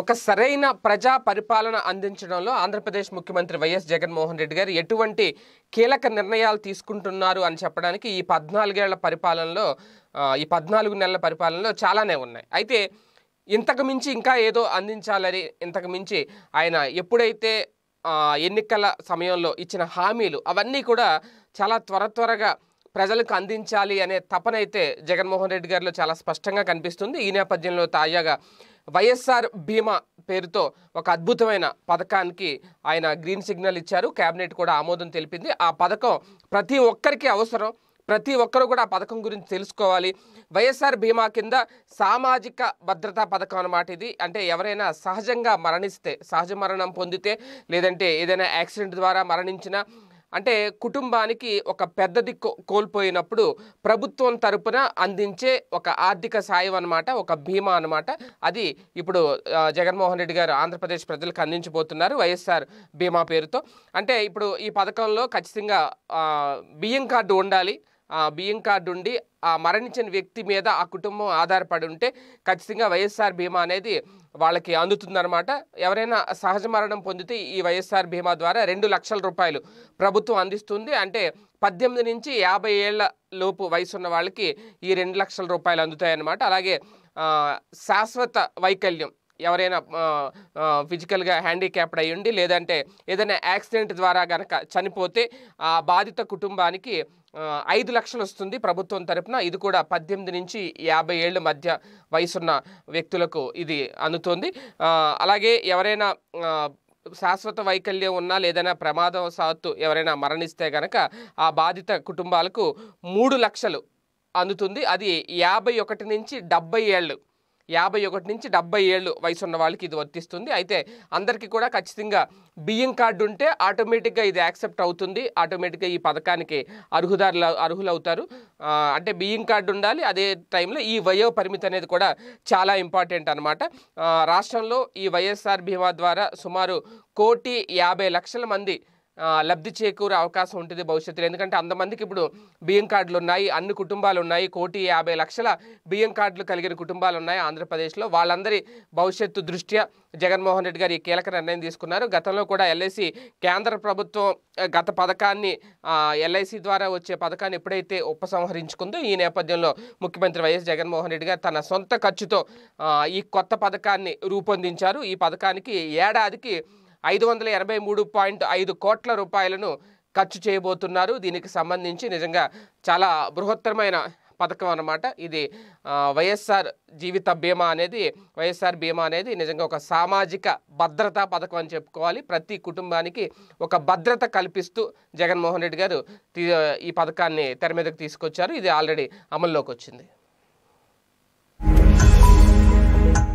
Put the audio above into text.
ఒక సరైన ప్రజా పరిపాలన అందించడంలో ఆంధ్రప్రదేశ్ ముఖ్యమంత్రి వైఎస్ జగన్మోహన్ రెడ్డి గారు ఎటువంటి కీలక నిర్ణయాలు తీసుకుంటున్నారు అని చెప్పడానికి ఈ పద్నాలుగేళ్ల పరిపాలనలో ఈ పద్నాలుగు నెలల పరిపాలనలో చాలానే ఉన్నాయి అయితే ఇంతకు మించి ఇంకా ఏదో అందించాలని ఇంతకు మించి ఆయన ఎప్పుడైతే ఎన్నికల సమయంలో ఇచ్చిన హామీలు అవన్నీ కూడా చాలా త్వర త్వరగా ప్రజలకు అందించాలి అనే తపనైతే జగన్మోహన్ రెడ్డి గారిలో చాలా స్పష్టంగా కనిపిస్తుంది ఈ నేపథ్యంలో తాజాగా వైఎస్ఆర్ బీమా పేరుతో ఒక అద్భుతమైన పథకానికి ఆయన గ్రీన్ సిగ్నల్ ఇచ్చారు కేబినెట్ కూడా ఆమోదం తెలిపింది ఆ పథకం ప్రతి ఒక్కరికి అవసరం ప్రతి ఒక్కరూ కూడా ఆ పథకం గురించి తెలుసుకోవాలి వైఎస్ఆర్ బీమా కింద సామాజిక భద్రతా పథకం అనమాట ఇది అంటే ఎవరైనా సహజంగా మరణిస్తే సహజ మరణం పొందితే లేదంటే ఏదైనా యాక్సిడెంట్ ద్వారా మరణించినా అంటే కుటుంబానికి ఒక పెద్ద దిక్కు కోల్పోయినప్పుడు ప్రభుత్వం తరపున అందించే ఒక ఆర్థిక సాయం అనమాట ఒక బీమా అనమాట అది ఇప్పుడు జగన్మోహన్ రెడ్డి గారు ఆంధ్రప్రదేశ్ ప్రజలకు అందించబోతున్నారు వైఎస్ఆర్ బీమా పేరుతో అంటే ఇప్పుడు ఈ పథకంలో ఖచ్చితంగా బియ్యం కార్డు ఉండాలి బియ్యం కార్డు ఉండి ఆ మరణించిన వ్యక్తి మీద ఆ కుటుంబం ఆధారపడి ఉంటే ఖచ్చితంగా వైఎస్ఆర్ బీమా అనేది వాళ్ళకి అందుతుందన్నమాట ఎవరైనా సహజ మరణం పొందితే ఈ వైఎస్ఆర్ బీమా ద్వారా రెండు లక్షల రూపాయలు ప్రభుత్వం అందిస్తుంది అంటే పద్దెనిమిది నుంచి యాభై ఏళ్ళ లోపు వయసు ఉన్న వాళ్ళకి ఈ రెండు లక్షల రూపాయలు అందుతాయన్నమాట అలాగే శాశ్వత వైకల్యం ఎవరైనా ఫిజికల్గా హ్యాండిక్యాప్డ్ అయ్యుండి లేదంటే ఏదైనా యాక్సిడెంట్ ద్వారా కనుక చనిపోతే ఆ బాధిత కుటుంబానికి ఐదు లక్షలు వస్తుంది ప్రభుత్వం తరపున ఇది కూడా పద్దెనిమిది నుంచి యాభై ఏళ్ళ మధ్య వయసున్న వ్యక్తులకు ఇది అందుతుంది అలాగే ఎవరైనా శాశ్వత వైకల్యం ఉన్నా లేదైనా ప్రమాదం సాత్తు ఎవరైనా మరణిస్తే గనక ఆ బాధిత కుటుంబాలకు మూడు లక్షలు అందుతుంది అది యాభై ఒకటి నుంచి డెబ్బై ఏళ్ళు యాభై ఒకటి నుంచి డెబ్బై ఏళ్ళు వయసు ఉన్న వాళ్ళకి ఇది వర్తిస్తుంది అయితే అందరికీ కూడా ఖచ్చితంగా బియ్యం కార్డు ఉంటే ఆటోమేటిక్గా ఇది యాక్సెప్ట్ అవుతుంది ఆటోమేటిక్గా ఈ పథకానికి అర్హుదారులు అర్హులవుతారు అంటే బియ్యం కార్డు ఉండాలి అదే టైంలో ఈ వయో పరిమితి అనేది కూడా చాలా ఇంపార్టెంట్ అనమాట రాష్ట్రంలో ఈ వైఎస్ఆర్ బీమా ద్వారా సుమారు కోటి యాభై లక్షల మంది లబ్ధి చేకూరే అవకాశం ఉంటుంది భవిష్యత్తులో ఎందుకంటే అంతమందికి ఇప్పుడు బియ్యం కార్డులు ఉన్నాయి అన్ని కుటుంబాలు ఉన్నాయి కోటి యాభై లక్షల బియ్యం కార్డులు కలిగిన కుటుంబాలు ఉన్నాయి ఆంధ్రప్రదేశ్లో వాళ్ళందరి భవిష్యత్తు దృష్ట్యా జగన్మోహన్ రెడ్డి గారు ఈ కీలక నిర్ణయం తీసుకున్నారు గతంలో కూడా ఎల్ఐసి కేంద్ర ప్రభుత్వం గత పథకాన్ని ఎల్ఐసి ద్వారా వచ్చే పథకాన్ని ఎప్పుడైతే ఉపసంహరించుకుందో ఈ నేపథ్యంలో ముఖ్యమంత్రి వైఎస్ జగన్మోహన్ రెడ్డి గారు తన సొంత ఖర్చుతో ఈ కొత్త పథకాన్ని రూపొందించారు ఈ పథకానికి ఏడాదికి ఐదు వందల ఎనభై మూడు పాయింట్ ఐదు కోట్ల రూపాయలను ఖర్చు చేయబోతున్నారు దీనికి సంబంధించి నిజంగా చాలా బృహత్తరమైన పథకం అనమాట ఇది వైఎస్ఆర్ జీవిత బీమా అనేది వైఎస్ఆర్ బీమా అనేది నిజంగా ఒక సామాజిక భద్రతా పథకం అని చెప్పుకోవాలి ప్రతి కుటుంబానికి ఒక భద్రత కల్పిస్తూ జగన్మోహన్ రెడ్డి గారు ఈ పథకాన్ని తెర మీదకు తీసుకొచ్చారు ఇది ఆల్రెడీ అమల్లోకి వచ్చింది